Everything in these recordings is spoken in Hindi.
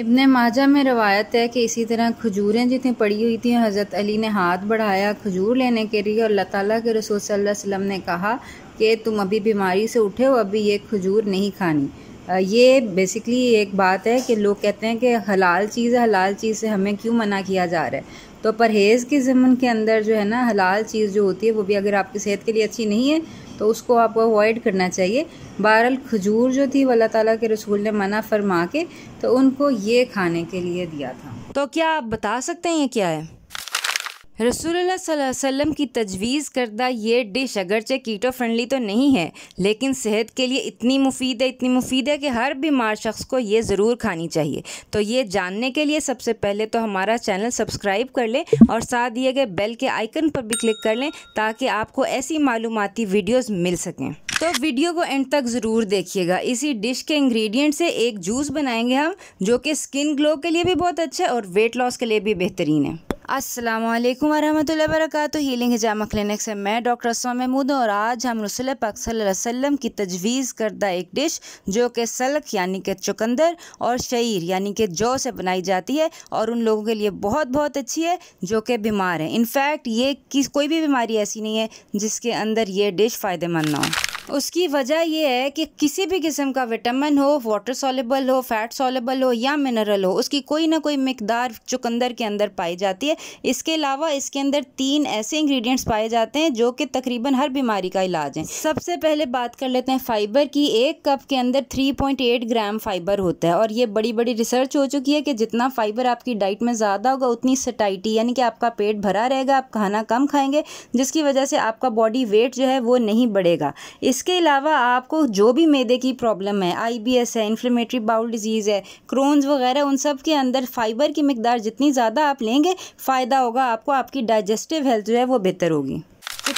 इबन माजा में रवायत है कि इसी तरह खजूरें जितनी पड़ी हुई थी हज़रत अली ने हाथ बढ़ाया खजूर लेने के लिए और अल्लाह के रसूल सल्लल्लाहु अलैहि वसल्लम ने कहा कि तुम अभी बीमारी से उठे हो अभी ये खजूर नहीं खानी ये बेसिकली एक बात है कि लोग कहते हैं कि हलाल चीज़ है हलाल चीज़ से हमें क्यों मना किया जा रहा है तो परहेज़ के ज़मन के अंदर जो है ना हलाल चीज़ जो होती है वो भी अगर आपकी सेहत के लिए अच्छी नहीं है तो उसको आपको अवॉइड करना चाहिए बहरल खजूर जो थी अल्लाह ताला के रसूल ने मना फरमा के तो उनको ये खाने के लिए दिया था तो क्या आप बता सकते हैं ये क्या है रसूलुल्लाह वसल्लम की तजवीज़ करदा ये डिश अगरचे कीटो फ्रेंडली तो नहीं है लेकिन सेहत के लिए इतनी मुफीद है इतनी मुफीद है कि हर बीमार शख्स को ये ज़रूर खानी चाहिए तो ये जानने के लिए सबसे पहले तो हमारा चैनल सब्सक्राइब कर लें और साथ दिए गए बेल के आइकन पर भी क्लिक कर लें ताकि आपको ऐसी मालूमती वीडियोज़ मिल सकें तो वीडियो को एंड तक ज़रूर देखिएगा इसी डिश के इंग्रेडिएंट से एक जूस बनाएंगे हम जो कि स्किन ग्लो के लिए भी बहुत अच्छा है और वेट लॉस के लिए भी बेहतरीन है अस्सलाम वालेकुम वरहमतुल्लाहि वबरकातु हीलिंग हिजामा क्लिनिक से मैं डॉक्टर असमा महमूद और आज हम रसूल पाक सल्लल्लाहु अलैहि वसल्लम की तजवीज़ करदा एक डिश जो कि सलक यानी कि चुकंदर और शहीर यानी कि जौ से बनाई जाती है और उन लोगों के लिए बहुत बहुत अच्छी है जो कि बीमार हैं इनफैक्ट ये कोई भी बीमारी ऐसी नहीं है जिसके अंदर ये डिश फ़ायदेमंद ना हो उसकी वजह यह है कि किसी भी किस्म का विटामिन हो वाटर सॉलेबल हो फैट सॉलेबल हो या मिनरल हो उसकी कोई ना कोई मकदार चुकंदर के अंदर पाई जाती है इसके अलावा इसके अंदर तीन ऐसे इंग्रेडिएंट्स पाए जाते हैं जो कि तकरीबन हर बीमारी का इलाज है सबसे पहले बात कर लेते हैं फाइबर की एक कप के अंदर 3.8 ग्राम फाइबर होता है और ये बड़ी बड़ी रिसर्च हो चुकी है कि जितना फाइबर आपकी डाइट में ज़्यादा होगा उतनी सटाइटी यानी कि आपका पेट भरा रहेगा आप खाना कम खाएंगे जिसकी वजह से आपका बॉडी वेट जो है वो नहीं बढ़ेगा इसके अलावा आपको जो भी मैदे की प्रॉब्लम है आईबीएस है इन्फ्लेमेटरी बाउल डिजीज़ है क्रोन्स वगैरह उन सब के अंदर फाइबर की मकदार जितनी ज़्यादा आप लेंगे फ़ायदा होगा आपको आपकी डाइजेस्टिव हेल्थ जो है वो बेहतर होगी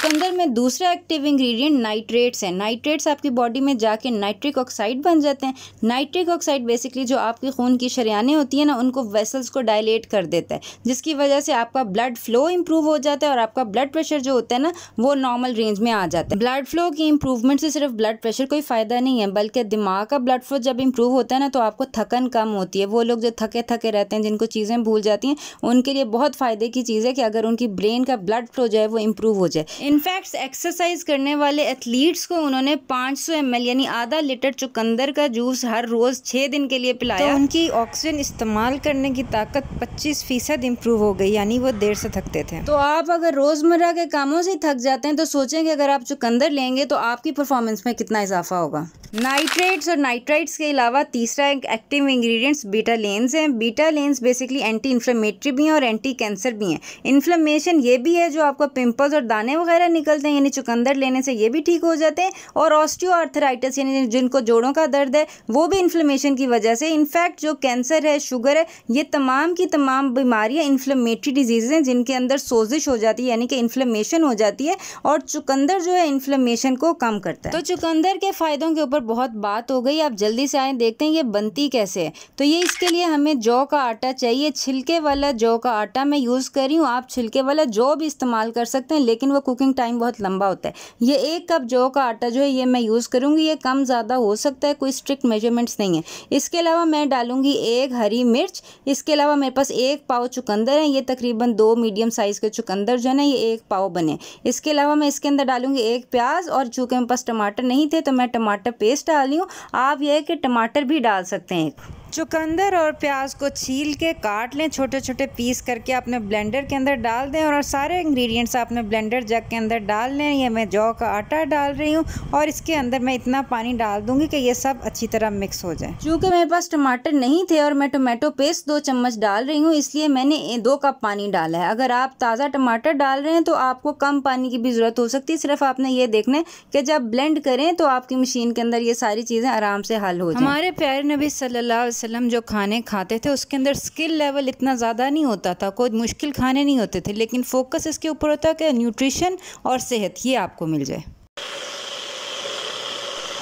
चुकंदर अंदर में दूसरा एक्टिव इंग्रेडिएंट नाइट्रेट्स है नाइट्रेट्स आपकी बॉडी में जाके नाइट्रिक ऑक्साइड बन जाते हैं नाइट्रिक ऑक्साइड बेसिकली जो आपके खून की शरियाने होती है ना उनको वेसल्स को डायलेट कर देता है जिसकी वजह से आपका ब्लड फ्लो इम्प्रूव हो जाता है और आपका ब्लड प्रेशर जो होता है ना वो नॉर्मल रेंज में आ जाता है ब्लड फ्लो की इंप्रूवमेंट से सिर्फ ब्लड प्रेशर कोई फ़ायदा नहीं है बल्कि दिमाग का ब्लड फ्लो जब इम्प्रूव होता है ना तो आपको थकन कम होती है वो लोग जो थके थके रहते हैं जिनको चीज़ें भूल जाती हैं उनके लिए बहुत फ़ायदे की चीज़ है कि अगर उनकी ब्रेन का ब्लड फ्लो जो है वो इम्प्रूव हो जाए इन इनफैक्ट एक्सरसाइज करने वाले एथलीट्स को उन्होंने 500 सौ यानी आधा लीटर चुकंदर का जूस हर रोज़ छः दिन के लिए पिलाया तो उनकी ऑक्सीजन इस्तेमाल करने की ताकत 25 फीसद इम्प्रूव हो गई यानी वो देर से थकते थे तो आप अगर रोज़मर्रा के कामों से थक जाते हैं तो सोचें कि अगर आप चुकंदर लेंगे तो आपकी परफॉर्मेंस में कितना इजाफा होगा नाइट्रेट्स और नाइट्राइट्स के अलावा तीसरा एक एक्टिव इंग्रेडिएंट्स बीटा लेंस हैं betalains basically anti inflammatory भी हैं और एंटी कैंसर भी हैं इन्फ्लेमेशन ये भी है जो आपका पिंपल्स और दाने वगैरह निकलते हैं यानी चुकंदर लेने से ये भी ठीक हो जाते हैं और ऑस्टियोआर्थराइटिस यानी जिनको जोड़ों का दर्द है वो भी इन्फ्लेमेशन की वजह से इनफैक्ट जो कैंसर है शुगर है ये तमाम की तमाम बीमारियाँ इन्फ्लेमेटरी डिजीज़ हैं जिनके अंदर सोजिश हो जाती है यानी कि इन्फ्लेमेशन हो जाती है और चुकंदर जो है इन्फ्लेमेशन को कम करता है तो चुकंदर के फ़ायदों के ऊपर बहुत बात हो गई आप जल्दी से आए देखते हैं ये बनती कैसे है तो ये इसके लिए हमें जौ का आटा चाहिए छिलके वाला जौ का आटा मैं यूज़ कर रही हूँ आप छिलके वाला जौ भी इस्तेमाल कर सकते हैं लेकिन वो कुकिंग टाइम बहुत लंबा होता है ये एक कप जौ का आटा जो है ये मैं यूज़ करूँगी ये कम ज़्यादा हो सकता है कोई स्ट्रिक्ट मेजरमेंट्स नहीं है इसके अलावा मैं डालूँगी एक हरी मिर्च इसके अलावा मेरे पास एक पाव चुकंदर है ये तकरीबन दो मीडियम साइज़ के चुकंदर जो है ना ये एक पाव बने इसके अलावा मैं इसके अंदर डालूँगी एक प्याज और चूँकि मेरे पास टमाटर नहीं थे तो मैं टमाटर पेस्ट पेस्ट रही हूँ आप यह कि टमाटर भी डाल सकते हैं चुकंदर और प्याज को छील के काट लें छोटे छोटे पीस करके अपने ब्लेंडर के अंदर डाल दें और सारे इंग्रेडिएंट्स आपने ब्लेंडर जग के अंदर डाल लें ये मैं जौ का आटा डाल रही हूँ और इसके अंदर मैं इतना पानी डाल दूँगी कि ये सब अच्छी तरह मिक्स हो जाए चूँकि मेरे पास टमाटर नहीं थे और मैं टोमेटो पेस्ट दो चम्मच डाल रही हूँ इसलिए मैंने दो कप पानी डाला है अगर आप ताज़ा टमाटर डाल रहे हैं तो आपको कम पानी की भी ज़रूरत हो सकती है सिर्फ आपने ये देखना है कि जब ब्लेंड करें तो आपकी मशीन के अंदर ये सारी चीज़ें आराम से हल हो जाए हमारे प्यारे नबी सल्ला वसल्लम जो खाने खाते थे उसके अंदर स्किल लेवल इतना ज़्यादा नहीं होता था कोई मुश्किल खाने नहीं होते थे लेकिन फोकस इसके ऊपर होता है कि न्यूट्रिशन और सेहत ये आपको मिल जाए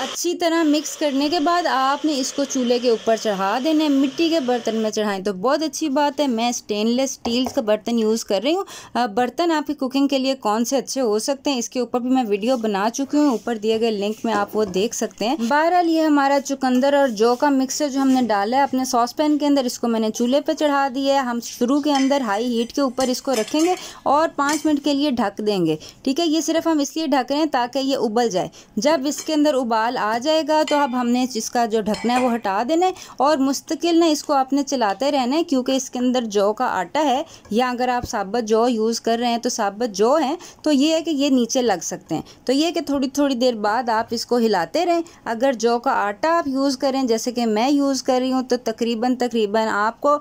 अच्छी तरह मिक्स करने के बाद आपने इसको चूल्हे के ऊपर चढ़ा देना है मिट्टी के बर्तन में चढ़ाएं तो बहुत अच्छी बात है मैं स्टेनलेस स्टील का बर्तन यूज़ कर रही हूँ बर्तन आपकी कुकिंग के लिए कौन से अच्छे हो सकते हैं इसके ऊपर भी मैं वीडियो बना चुकी हूँ ऊपर दिए गए लिंक में आप वो देख सकते हैं बहरहाल ये हमारा चुकंदर और जौ का मिक्सर जो हमने डाला है अपने सॉस पैन के अंदर इसको मैंने चूल्हे पर चढ़ा दिया है हम शुरू के अंदर हाई हीट के ऊपर इसको रखेंगे और पाँच मिनट के लिए ढक देंगे ठीक है ये सिर्फ हम इसलिए ढक रहे हैं ताकि ये उबल जाए जब इसके अंदर उबाल बाल आ जाएगा तो अब हमने इसका जो ढकना है वो हटा देना है और मुस्तकिल ना इसको आपने चलाते रहना है क्योंकि इसके अंदर जौ का आटा है या अगर आप साबत जौ यूज़ कर रहे हैं तो साबत जौ है तो ये है कि ये नीचे लग सकते हैं तो ये है कि थोड़ी थोड़ी देर बाद आप इसको हिलाते रहें अगर जौ का आटा आप यूज़ करें जैसे कि मैं यूज़ कर रही हूँ तो तकरीबन तकरीबन आपको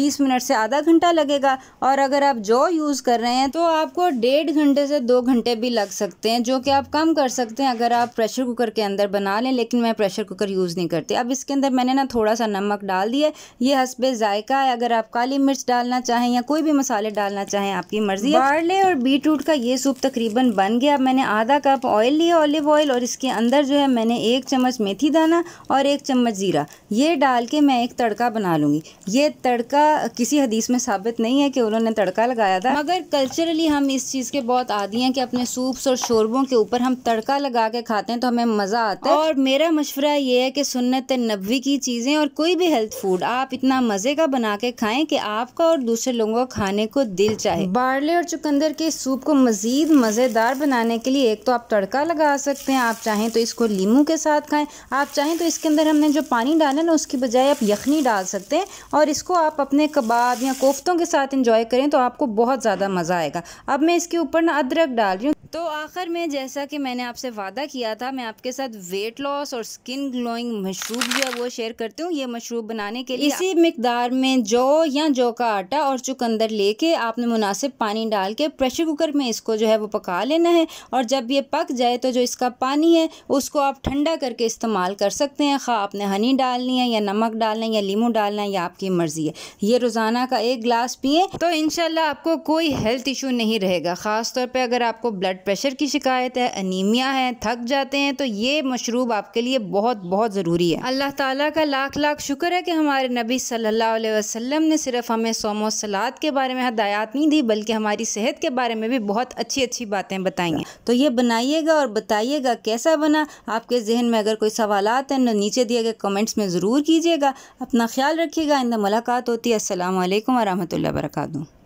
बीस मिनट से आधा घंटा लगेगा और अगर आप जौ यूज़ कर रहे हैं तो आपको डेढ़ घंटे से दो घंटे भी लग सकते हैं जो कि आप कम कर सकते हैं अगर आप प्रेशर कुकर के अंदर बना लें लेकिन मैं प्रेशर कुकर यूज़ नहीं करती अब इसके अंदर मैंने ना थोड़ा सा नमक डाल दिया ये हसब जायका है अगर आप काली मिर्च डालना चाहें या कोई भी मसाले डालना चाहें आपकी मर्जी है और बीट रूट का ये सूप तकरीबन बन गया मैंने आधा कप ऑयल लिया ऑलिव ऑयल और इसके अंदर जो है मैंने एक चम्मच मेथी दाना और एक चम्मच ज़ीरा ये डाल के मैं एक तड़का बना लूँगी ये तड़का किसी हदीस में साबित नहीं है कि उन्होंने तड़का लगाया था मगर कल्चरली हम इस चीज़ के बहुत आदि हैं कि अपने सूप्स और शोरबों के ऊपर हम तड़का लगा के खाते हैं तो हमें मज़ा बात है और मेरा मशवरा ये है कि सुन्नत नबी की चीज़ें और कोई भी हेल्थ फूड आप इतना मज़े का बना के खाएं कि आपका और दूसरे लोगों का खाने को दिल चाहे बारले और चुकंदर के सूप को मज़ीद मज़ेदार बनाने के लिए एक तो आप तड़का लगा सकते हैं आप चाहें तो इसको लीमू के साथ खाएँ आप चाहें तो इसके अंदर हमने जो पानी डाला ना उसकी बजाय आप यखनी डाल सकते हैं और इसको आप अपने कबाब या कोफ्तों के साथ इंजॉय करें तो आपको बहुत ज़्यादा मज़ा आएगा अब मैं इसके ऊपर ना अदरक डाल रही हूँ तो आखिर में जैसा कि मैंने आपसे वादा किया था मैं आपके साथ वेट लॉस और स्किन ग्लोइंग मशरूब जो है वो शेयर करती हूँ ये मशरूब बनाने के लिए इसी मकदार में जौ या जौ का आटा और चुकंदर लेके आपने मुनासिब पानी डाल के प्रेशर कुकर में इसको जो है वो पका लेना है और जब ये पक जाए तो जो इसका पानी है उसको आप ठंडा करके इस्तेमाल कर सकते हैं खा हाँ, आपने हनी डालनी है या नमक डालना है या लीमू डालना है या आपकी मर्ज़ी है ये रोज़ाना का एक गिलास पिए तो इन आपको कोई हेल्थ इशू नहीं रहेगा ख़ासतौर पर अगर आपको ब्लड प्रेशर की शिकायत है अनीमिया है थक जाते हैं तो ये मशरूब आपके लिए बहुत बहुत ज़रूरी है अल्लाह ताला का लाख लाख शुक्र है कि हमारे नबी सल्लल्लाहु अलैहि वसल्लम ने सिर्फ हमें सोमो सलाद के बारे में हदायत नहीं दी बल्कि हमारी सेहत के बारे में भी बहुत अच्छी अच्छी बातें बताई हैं तो ये बनाइएगा और बताइएगा कैसा बना आपके जहन में अगर कोई सवाल हैं तो नीचे दिए गए कमेंट्स में ज़रूर कीजिएगा अपना ख्याल रखिएगा इंदा मुलाकात होती है असल वरहमल वर्का